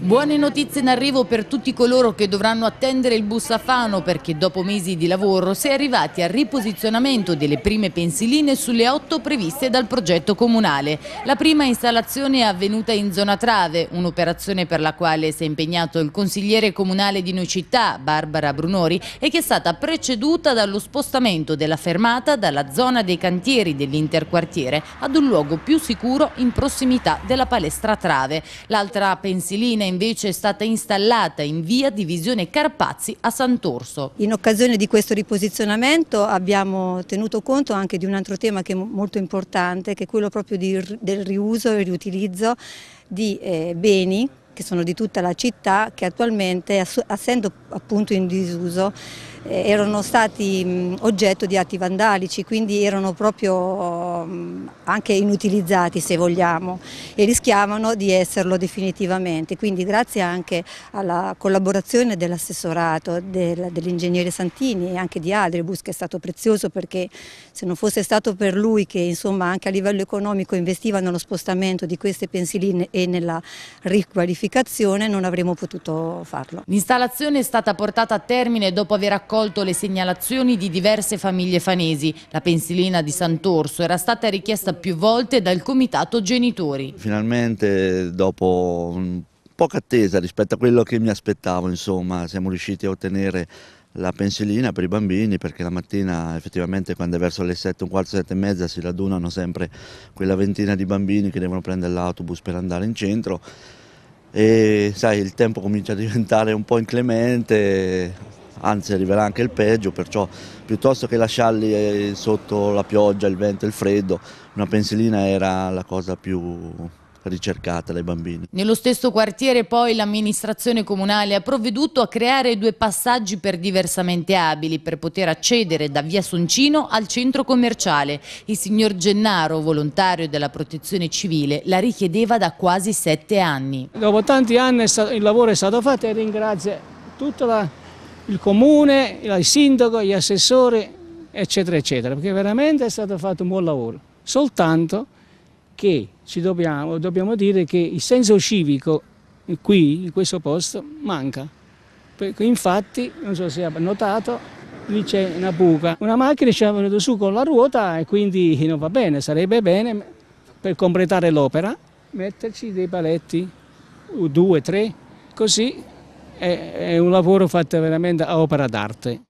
Buone notizie in arrivo per tutti coloro che dovranno attendere il bus a Fano perché dopo mesi di lavoro si è arrivati al riposizionamento delle prime pensiline sulle otto previste dal progetto comunale. La prima installazione è avvenuta in zona Trave, un'operazione per la quale si è impegnato il consigliere comunale di Noi Città, Barbara Brunori, e che è stata preceduta dallo spostamento della fermata dalla zona dei cantieri dell'interquartiere ad un luogo più sicuro in prossimità della palestra Trave. L'altra pensilina invece è stata installata in via Divisione Carpazzi a Sant'Orso. In occasione di questo riposizionamento abbiamo tenuto conto anche di un altro tema che è molto importante, che è quello proprio di, del riuso e riutilizzo di eh, beni che sono di tutta la città, che attualmente, essendo appunto in disuso, eh, erano stati mm, oggetto di atti vandalici, quindi erano proprio mm, anche inutilizzati se vogliamo e rischiavano di esserlo definitivamente. Quindi grazie anche alla collaborazione dell'assessorato, dell'ingegnere Santini e anche di Adribus che è stato prezioso perché se non fosse stato per lui che insomma anche a livello economico investiva nello spostamento di queste pensiline e nella riqualificazione non avremmo potuto farlo. L'installazione è stata portata a termine dopo aver acquistato raccolto le segnalazioni di diverse famiglie fanesi. La pensilina di Sant'Orso era stata richiesta più volte dal comitato genitori. Finalmente dopo poca attesa rispetto a quello che mi aspettavo, insomma, siamo riusciti a ottenere la pensilina per i bambini perché la mattina effettivamente quando è verso le 7, un quarto, 7 e mezza si radunano sempre quella ventina di bambini che devono prendere l'autobus per andare in centro e sai il tempo comincia a diventare un po' inclemente, anzi arriverà anche il peggio, perciò piuttosto che lasciarli eh, sotto la pioggia, il vento e il freddo, una pensilina era la cosa più ricercata dai bambini. Nello stesso quartiere poi l'amministrazione comunale ha provveduto a creare due passaggi per diversamente abili per poter accedere da via Soncino al centro commerciale. Il signor Gennaro, volontario della protezione civile, la richiedeva da quasi sette anni. Dopo tanti anni il lavoro è stato fatto e ringrazio tutta la il comune, il sindaco, gli assessori, eccetera, eccetera, perché veramente è stato fatto un buon lavoro. Soltanto che ci dobbiamo, dobbiamo dire che il senso civico qui, in questo posto, manca. Perché infatti, non so se ha notato, lì c'è una buca. Una macchina ci è venuta su con la ruota e quindi non va bene, sarebbe bene per completare l'opera metterci dei paletti, due, tre, così è, un lavoro fatto veramente a opera d'arte.